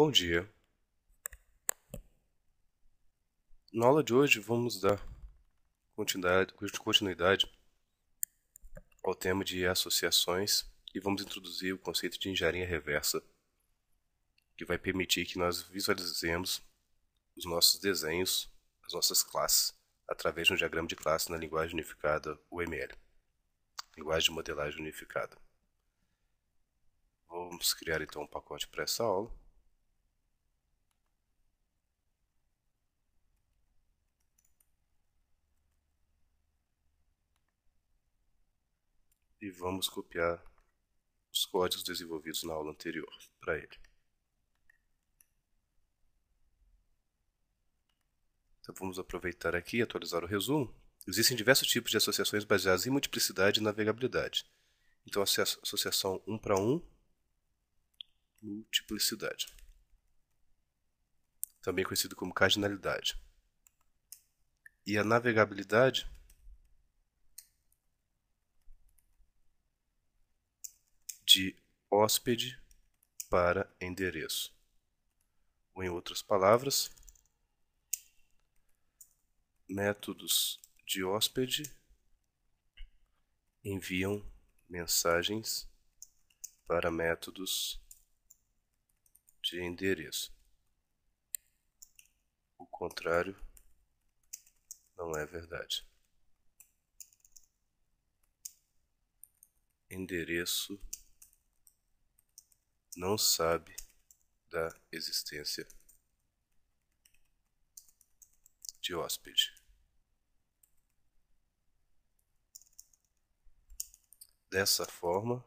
Bom dia. Na aula de hoje vamos dar continuidade, continuidade ao tema de associações e vamos introduzir o conceito de engenharia reversa, que vai permitir que nós visualizemos os nossos desenhos, as nossas classes, através de um diagrama de classe na linguagem unificada UML, linguagem de modelagem unificada. Vamos criar então um pacote para essa aula. e vamos copiar os códigos desenvolvidos na aula anterior para ele. Então vamos aproveitar aqui e atualizar o resumo. Existem diversos tipos de associações baseadas em multiplicidade e navegabilidade. Então, associação 1 para 1, multiplicidade. Também conhecido como cardinalidade. E a navegabilidade de hóspede para endereço. Ou em outras palavras, métodos de hóspede enviam mensagens para métodos de endereço. O contrário não é verdade. Endereço não sabe da existência de hóspede. Dessa forma,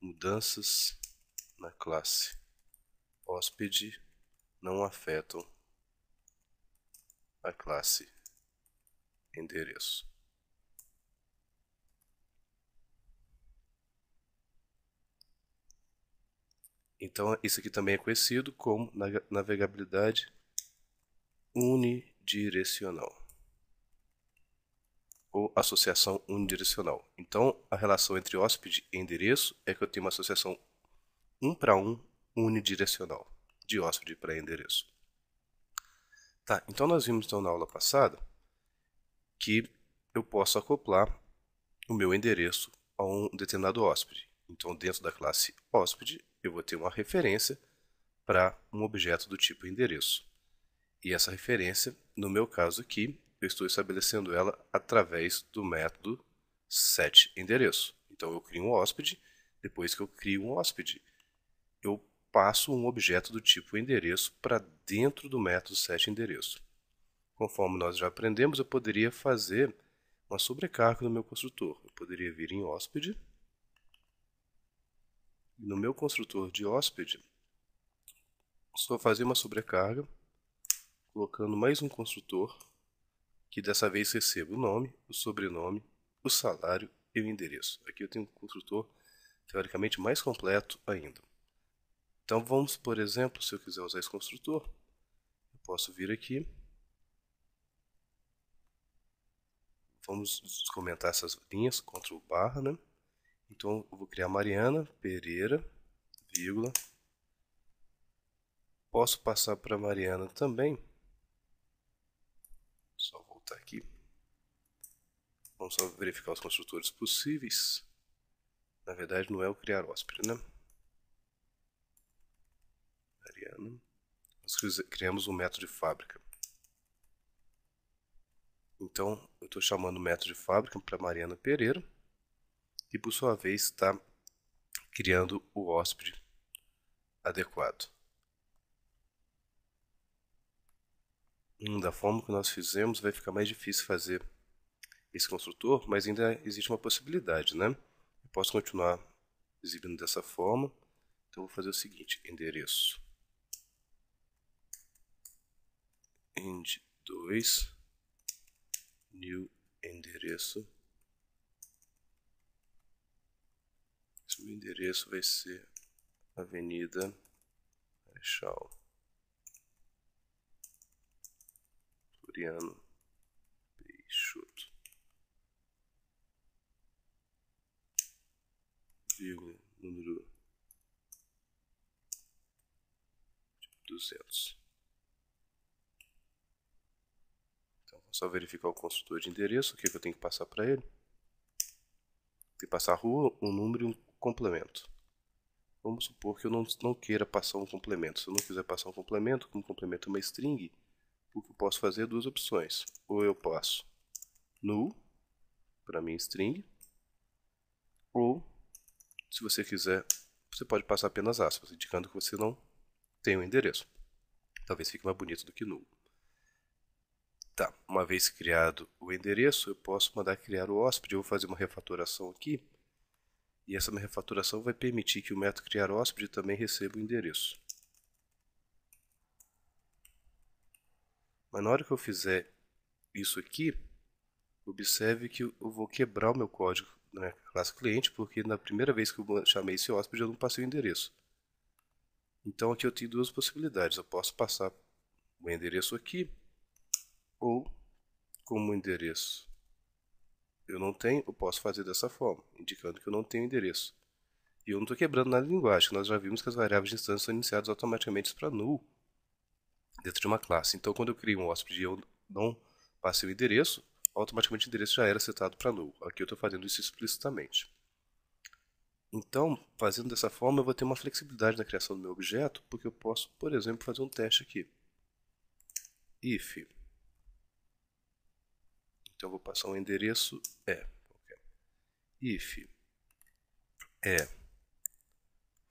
mudanças na classe hóspede não afetam a classe endereço. Então, isso aqui também é conhecido como navegabilidade unidirecional ou associação unidirecional. Então, a relação entre hóspede e endereço é que eu tenho uma associação um para um unidirecional de hóspede para endereço. Tá, então nós vimos então, na aula passada que eu posso acoplar o meu endereço a um determinado hóspede. Então, dentro da classe hóspede, eu vou ter uma referência para um objeto do tipo endereço. E essa referência, no meu caso aqui, eu estou estabelecendo ela através do método setEndereço. Então eu crio um hóspede, depois que eu crio um hóspede, eu passo um objeto do tipo endereço para dentro do método setEndereço. Conforme nós já aprendemos, eu poderia fazer uma sobrecarga no meu construtor. Eu poderia vir em hóspede no meu construtor de hóspede, só fazer uma sobrecarga, colocando mais um construtor, que dessa vez receba o nome, o sobrenome, o salário e o endereço. Aqui eu tenho um construtor teoricamente mais completo ainda. Então vamos, por exemplo, se eu quiser usar esse construtor, eu posso vir aqui. Vamos comentar essas linhas, Ctrl barra, né? Então eu vou criar Mariana Pereira, vírgula. Posso passar para Mariana também. Só voltar aqui. Vamos só verificar os construtores possíveis. Na verdade, não é o criar hóspede, né? Mariana. Nós criamos um método de fábrica. Então, eu estou chamando o método de fábrica para Mariana Pereira. E por sua vez está criando o hóspede adequado. Hum, da forma que nós fizemos, vai ficar mais difícil fazer esse construtor, mas ainda existe uma possibilidade, né? Eu posso continuar exibindo dessa forma. Então, vou fazer o seguinte, endereço end2 new endereço O endereço vai ser Avenida Marechal Floriano Peixoto, vírgula, número 200. Então, vou só verificar o consultor de endereço, o que, é que eu tenho que passar para ele. Tem que passar a rua, um número e um complemento. Vamos supor que eu não, não queira passar um complemento. Se eu não quiser passar um complemento, como complemento é uma string, o que eu posso fazer é duas opções. Ou eu passo null para minha string, ou, se você quiser, você pode passar apenas aspas, indicando que você não tem o um endereço. Talvez fique mais bonito do que null. Tá, uma vez criado o endereço, eu posso mandar criar o hóspede. Eu vou fazer uma refatoração aqui e essa refaturação vai permitir que o método criar hóspede também receba o endereço. Mas na hora que eu fizer isso aqui, observe que eu vou quebrar o meu código na classe cliente, porque na primeira vez que eu chamei esse hóspede eu não passei o endereço. Então aqui eu tenho duas possibilidades, eu posso passar o endereço aqui, ou como endereço eu não tenho, eu posso fazer dessa forma, indicando que eu não tenho endereço. E eu não estou quebrando nada de linguagem, nós já vimos que as variáveis de instância são iniciadas automaticamente para null dentro de uma classe. Então, quando eu criei um hóspede e eu não passei o endereço, automaticamente o endereço já era setado para null. Aqui eu estou fazendo isso explicitamente. Então, fazendo dessa forma, eu vou ter uma flexibilidade na criação do meu objeto, porque eu posso, por exemplo, fazer um teste aqui. if então eu vou passar um endereço é if é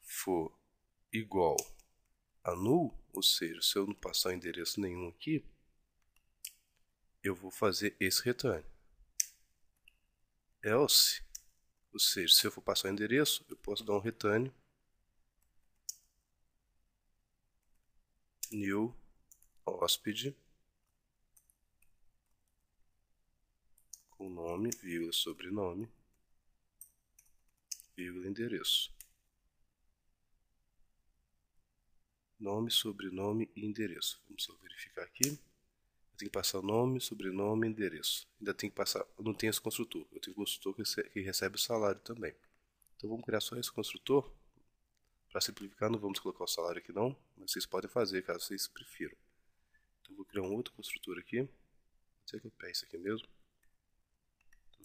for igual a null, ou seja, se eu não passar endereço nenhum aqui, eu vou fazer esse return. Else, ou seja, se eu for passar endereço, eu posso dar um return new hóspede o nome, vírgula, sobrenome, vírgula, endereço. Nome, sobrenome e endereço. Vamos só verificar aqui. Eu tenho que passar nome, sobrenome e endereço. Ainda tem que passar, não tem esse construtor. Eu tenho um construtor que recebe, o salário também. Então vamos criar só esse construtor. Para simplificar, não vamos colocar o salário aqui não, mas vocês podem fazer caso vocês prefiram. Então vou criar um outro construtor aqui. Será é que eu pego isso aqui mesmo?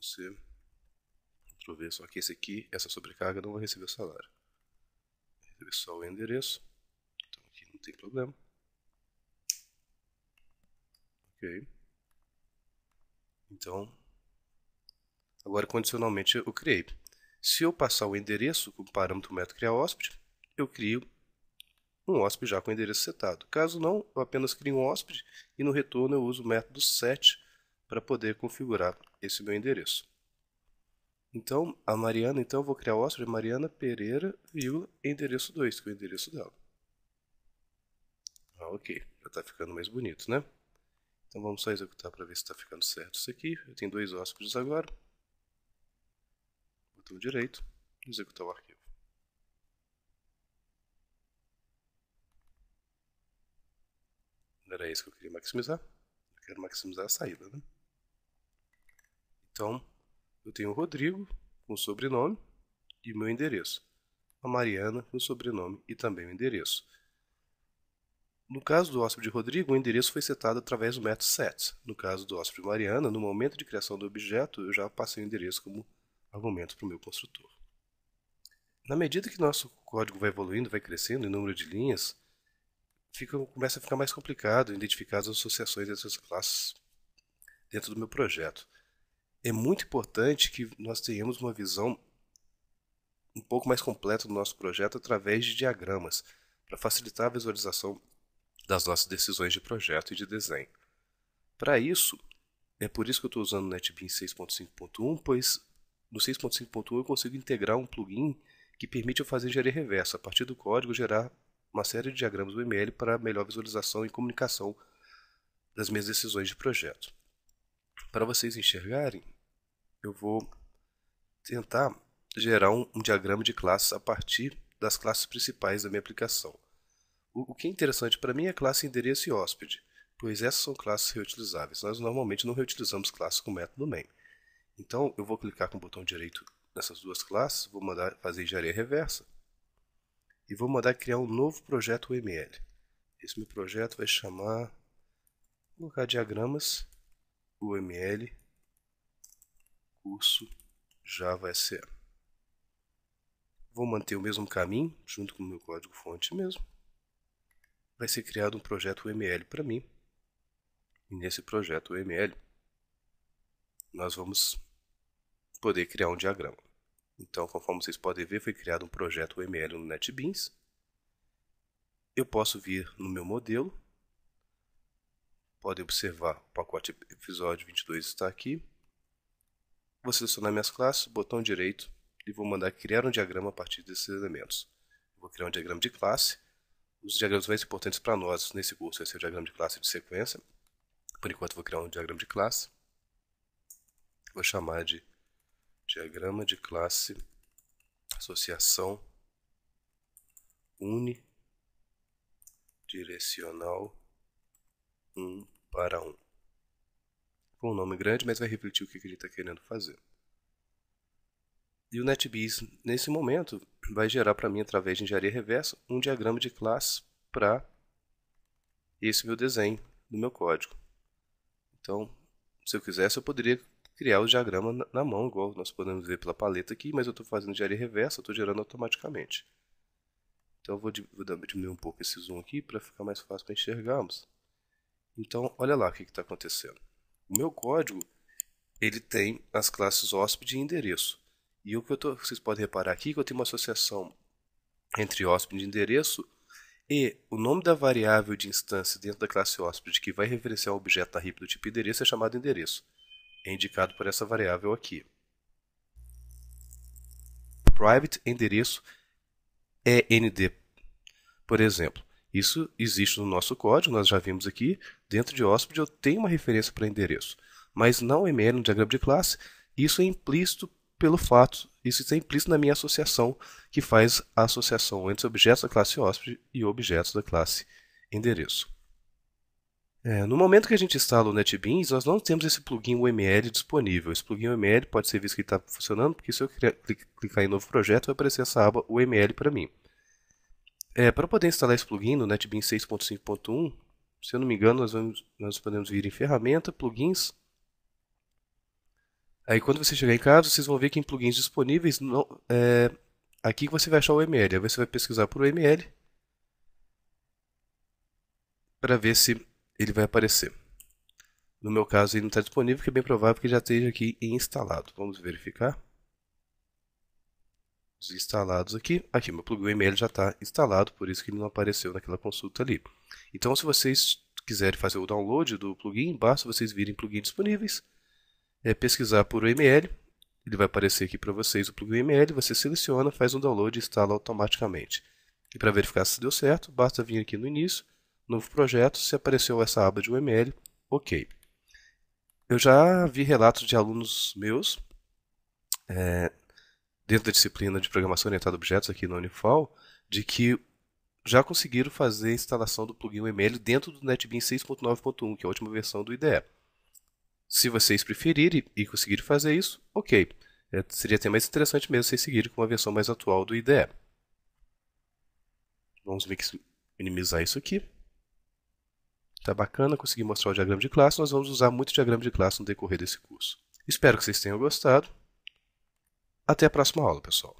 você. Ctrl só que esse aqui, essa sobrecarga, não vai receber o salário. Vai receber só o endereço. Então aqui não tem problema. Ok. Então, agora condicionalmente eu criei. Se eu passar o endereço como parâmetro método criar hóspede, eu crio um hóspede já com o endereço setado. Caso não, eu apenas crio um hóspede e no retorno eu uso o método set para poder configurar esse meu endereço. Então, a Mariana, então eu vou criar o hóspede Mariana Pereira, vírgula, endereço 2, que é o endereço dela. Ah, ok, já está ficando mais bonito, né? Então vamos só executar para ver se está ficando certo isso aqui. Eu tenho dois hóspedes agora. Botão direito, executar o arquivo. Era isso que eu queria maximizar. Eu quero maximizar a saída, né? Então, eu tenho o Rodrigo, com sobrenome e meu endereço. A Mariana, com sobrenome e também o endereço. No caso do hóspede Rodrigo, o endereço foi setado através do método SET. No caso do hóspede Mariana, no momento de criação do objeto, eu já passei o endereço como argumento para o meu construtor. Na medida que nosso código vai evoluindo, vai crescendo em número de linhas, fica, começa a ficar mais complicado identificar as associações entre as classes dentro do meu projeto é muito importante que nós tenhamos uma visão um pouco mais completa do nosso projeto através de diagramas, para facilitar a visualização das nossas decisões de projeto e de desenho. Para isso, é por isso que eu estou usando o NetBeans 6.5.1, pois no 6.5.1 eu consigo integrar um plugin que permite eu fazer engenharia reversa, a partir do código gerar uma série de diagramas UML para melhor visualização e comunicação das minhas decisões de projeto. Para vocês enxergarem, eu vou tentar gerar um, um diagrama de classes a partir das classes principais da minha aplicação. O, o que é interessante para mim é a classe endereço e hóspede, pois essas são classes reutilizáveis. Nós normalmente não reutilizamos classes com método main. Então, eu vou clicar com o botão direito nessas duas classes, vou mandar fazer engenharia reversa e vou mandar criar um novo projeto UML. Esse meu projeto vai chamar vou colocar diagramas UML curso Java SE. Vou manter o mesmo caminho, junto com o meu código-fonte mesmo. Vai ser criado um projeto UML para mim. E nesse projeto UML, nós vamos poder criar um diagrama. Então, conforme vocês podem ver, foi criado um projeto UML no NetBeans. Eu posso vir no meu modelo. Podem observar, o pacote episódio 22 está aqui. Vou selecionar minhas classes, botão direito, e vou mandar criar um diagrama a partir desses elementos. Vou criar um diagrama de classe. Os diagramas mais importantes para nós nesse curso vai ser o diagrama de classe de sequência. Por enquanto vou criar um diagrama de classe. Vou chamar de diagrama de classe associação unidirecional 1 um para 1. Um com um nome grande, mas vai refletir o que ele está querendo fazer. E o NetBeans, nesse momento, vai gerar para mim, através de engenharia reversa, um diagrama de classe para esse meu desenho do meu código. Então, se eu quisesse, eu poderia criar o diagrama na mão, igual nós podemos ver pela paleta aqui, mas eu estou fazendo engenharia reversa, estou gerando automaticamente. Então, eu vou diminuir um pouco esse zoom aqui para ficar mais fácil para enxergarmos. Então, olha lá o que está acontecendo. O meu código ele tem as classes hóspede e endereço. E o que tô, vocês podem reparar aqui é que eu tenho uma associação entre hóspede e endereço e o nome da variável de instância dentro da classe hóspede que vai referenciar o objeto da RIP do tipo endereço é chamado endereço. É indicado por essa variável aqui. Private endereço é nd. Por exemplo, isso existe no nosso código, nós já vimos aqui. Dentro de hóspede eu tenho uma referência para endereço, mas não e no diagrama de classe. Isso é implícito pelo fato, isso está é implícito na minha associação, que faz a associação entre objetos da classe hóspede e objetos da classe endereço. É, no momento que a gente instala o NetBeans, nós não temos esse plugin UML disponível. Esse plugin UML pode ser visto que está funcionando, porque se eu clicar em novo projeto, vai aparecer essa aba UML para mim. É, para poder instalar esse plugin no NetBeans 6.5.1, se eu não me engano, nós, vamos, nós podemos vir em ferramenta, plugins. Aí quando você chegar em casa, vocês vão ver que em plugins disponíveis, não, é, aqui você vai achar o ML. Aí você vai pesquisar por ML para ver se ele vai aparecer. No meu caso ele não está disponível, que é bem provável que já esteja aqui instalado. Vamos verificar instalados aqui. Aqui, meu plugin e-mail já está instalado, por isso que ele não apareceu naquela consulta ali. Então, se vocês quiserem fazer o download do plugin, basta vocês virem plugin disponíveis, é, pesquisar por UML, ele vai aparecer aqui para vocês o plugin UML, você seleciona, faz um download e instala automaticamente. E para verificar se deu certo, basta vir aqui no início, novo projeto, se apareceu essa aba de UML, ok. Eu já vi relatos de alunos meus é, dentro da disciplina de programação orientada a objetos aqui no Unifal, de que já conseguiram fazer a instalação do plugin UML dentro do NetBeans 6.9.1, que é a última versão do IDE. Se vocês preferirem e conseguirem fazer isso, ok. É, seria até mais interessante mesmo vocês seguirem com uma versão mais atual do IDE. Vamos minimizar isso aqui. Tá bacana, consegui mostrar o diagrama de classe. Nós vamos usar muito diagrama de classe no decorrer desse curso. Espero que vocês tenham gostado. Até a próxima aula, pessoal.